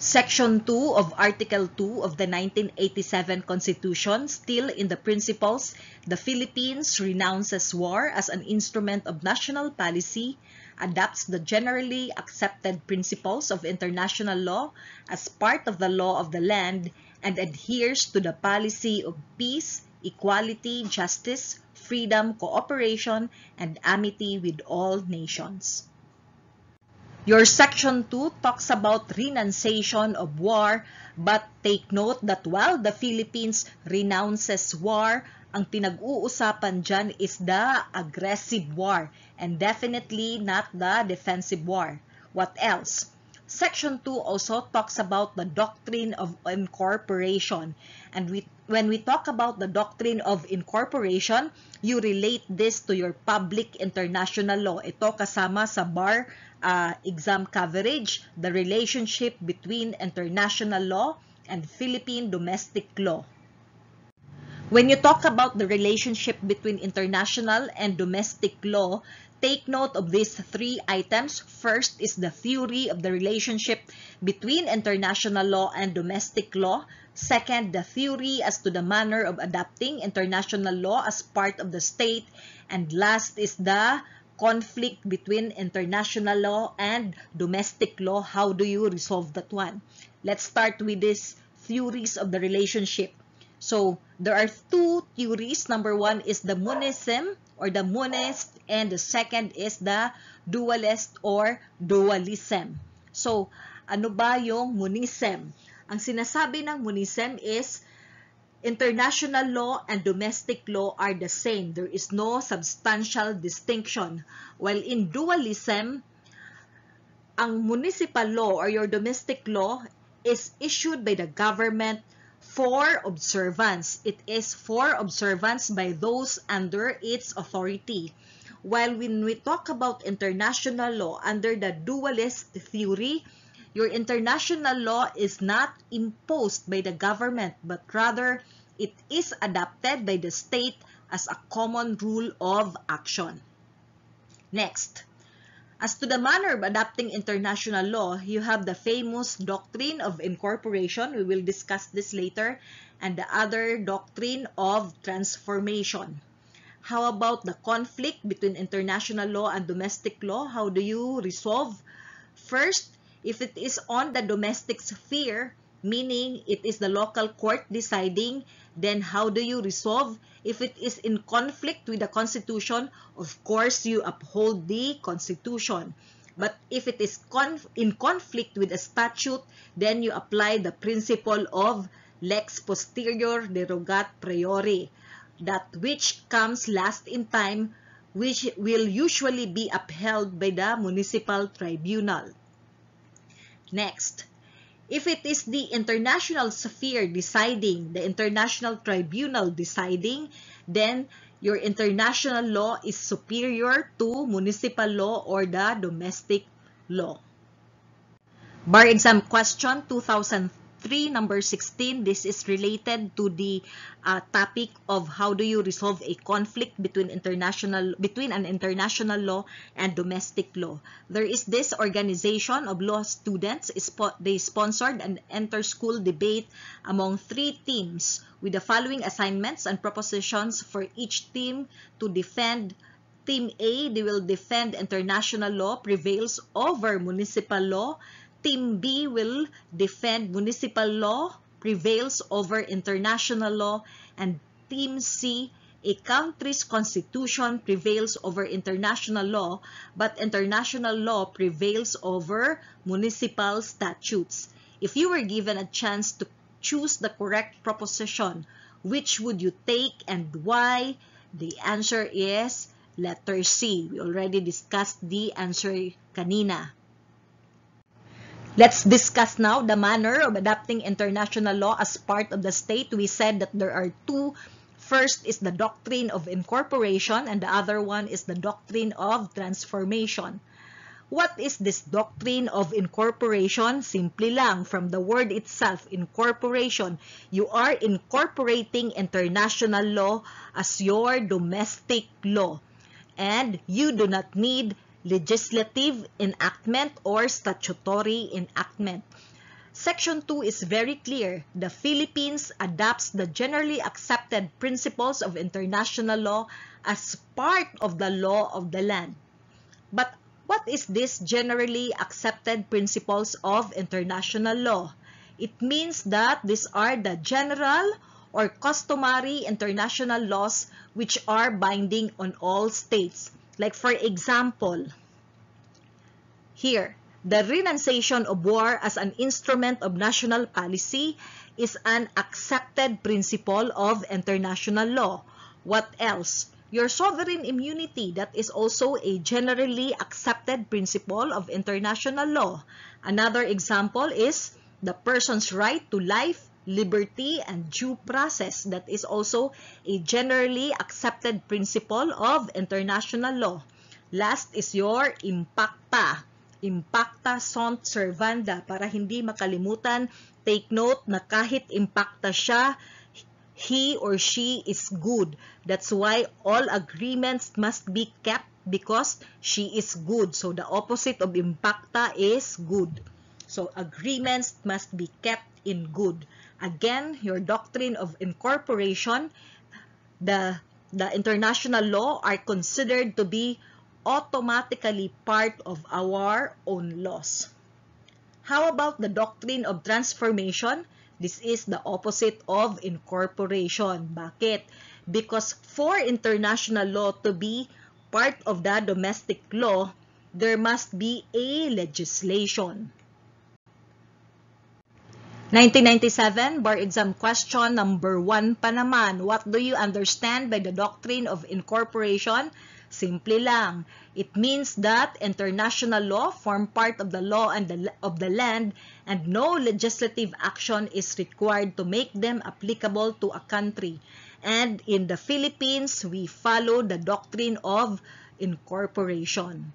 Section 2 of Article 2 of the 1987 Constitution, still in the principles, the Philippines renounces war as an instrument of national policy, adopts the generally accepted principles of international law as part of the law of the land, and adheres to the policy of peace, equality, justice, freedom, cooperation, and amity with all nations. Your section 2 talks about renunciation of war, but take note that while the Philippines renounces war, ang pinag-uusapan dyan is the aggressive war and definitely not the defensive war. What else? Section 2 also talks about the doctrine of incorporation. And we, when we talk about the doctrine of incorporation, you relate this to your public international law. Ito kasama sa bar uh, exam coverage, the relationship between international law and Philippine domestic law. When you talk about the relationship between international and domestic law, Take note of these three items. First is the theory of the relationship between international law and domestic law. Second, the theory as to the manner of adapting international law as part of the state. And last is the conflict between international law and domestic law. How do you resolve that one? Let's start with this theories of the relationship. So, there are two theories. Number one is the monism or the monist, and the second is the dualist or dualism. So, ano ba yung monism? Ang sinasabi ng monism is international law and domestic law are the same. There is no substantial distinction. While in dualism, ang municipal law or your domestic law is issued by the government for observance. It is for observance by those under its authority. While when we talk about international law under the dualist theory, your international law is not imposed by the government but rather it is adopted by the state as a common rule of action. Next, As to the manner of adapting international law, you have the famous doctrine of incorporation. We will discuss this later. And the other doctrine of transformation. How about the conflict between international law and domestic law? How do you resolve? First, if it is on the domestic sphere, meaning it is the local court deciding, then how do you resolve? If it is in conflict with the Constitution, of course, you uphold the Constitution. But if it is conf in conflict with a statute, then you apply the principle of lex posterior derogat priori, that which comes last in time, which will usually be upheld by the municipal tribunal. Next, If it is the international sphere deciding, the international tribunal deciding, then your international law is superior to municipal law or the domestic law. Bar exam question 2003. 3, number 16, this is related to the uh, topic of how do you resolve a conflict between international between an international law and domestic law. There is this organization of law students. They sponsored an inter-school debate among three teams with the following assignments and propositions for each team to defend Team A, they will defend international law prevails over municipal law. Team B will defend municipal law prevails over international law and Team C a country's constitution prevails over international law, but international law prevails over municipal statutes. If you were given a chance to choose the correct proposition, which would you take and why? The answer is letter C. We already discussed the answer kanina. Let's discuss now the manner of adapting international law as part of the state. We said that there are two First is the doctrine of incorporation and the other one is the doctrine of transformation. What is this doctrine of incorporation? Simply lang, from the word itself, incorporation, you are incorporating international law as your domestic law. And you do not need legislative enactment or statutory enactment. Section 2 is very clear. The Philippines adopts the generally accepted principles of international law as part of the law of the land. But what is this generally accepted principles of international law? It means that these are the general or customary international laws which are binding on all states. Like for example, here, the renunciation of war as an instrument of national policy is an accepted principle of international law. What else? Your sovereign immunity, that is also a generally accepted principle of international law. Another example is the person's right to life, liberty, and due process that is also a generally accepted principle of international law. Last is your impacta. Impacta sunt servanda para hindi makalimutan. Take note na kahit impacta siya, he or she is good. That's why all agreements must be kept because she is good. So the opposite of impacta is good. So agreements must be kept in good. Again, your doctrine of incorporation, the, the international law are considered to be automatically part of our own laws. How about the doctrine of transformation? This is the opposite of incorporation. Bakit? Because for international law to be part of the domestic law, there must be a legislation. 1997, bar exam question number 1 pa naman. What do you understand by the doctrine of incorporation? Simple lang. It means that international law form part of the law and the, of the land and no legislative action is required to make them applicable to a country. And in the Philippines, we follow the doctrine of incorporation.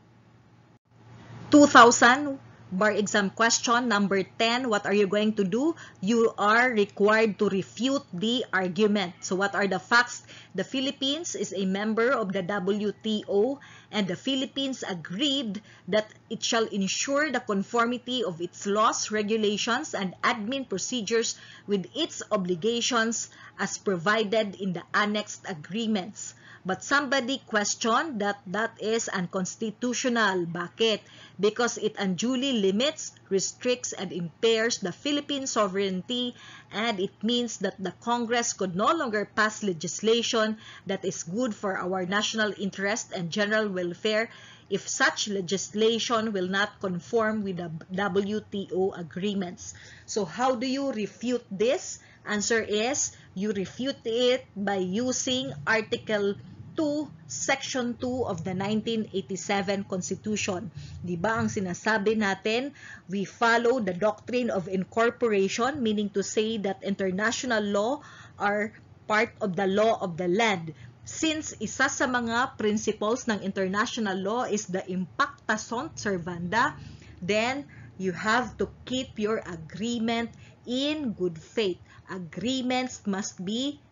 2000 bar exam question number 10, what are you going to do? You are required to refute the argument. So what are the facts? The Philippines is a member of the WTO and the Philippines agreed that it shall ensure the conformity of its laws, regulations, and admin procedures with its obligations as provided in the annexed agreements. But somebody questioned that that is unconstitutional. Bakit? Because it unduly limits, restricts, and impairs the Philippine sovereignty and it means that the Congress could no longer pass legislation that is good for our national interest and general welfare if such legislation will not conform with the WTO agreements. So how do you refute this? Answer is, you refute it by using Article 2, Section 2 of the 1987 Constitution. Di ba ang sinasabi natin, we follow the doctrine of incorporation, meaning to say that international law are part of the law of the land. Since isa sa mga principles ng international law is the impacta sunt servanda, then you have to keep your agreement in good faith. Agreements must be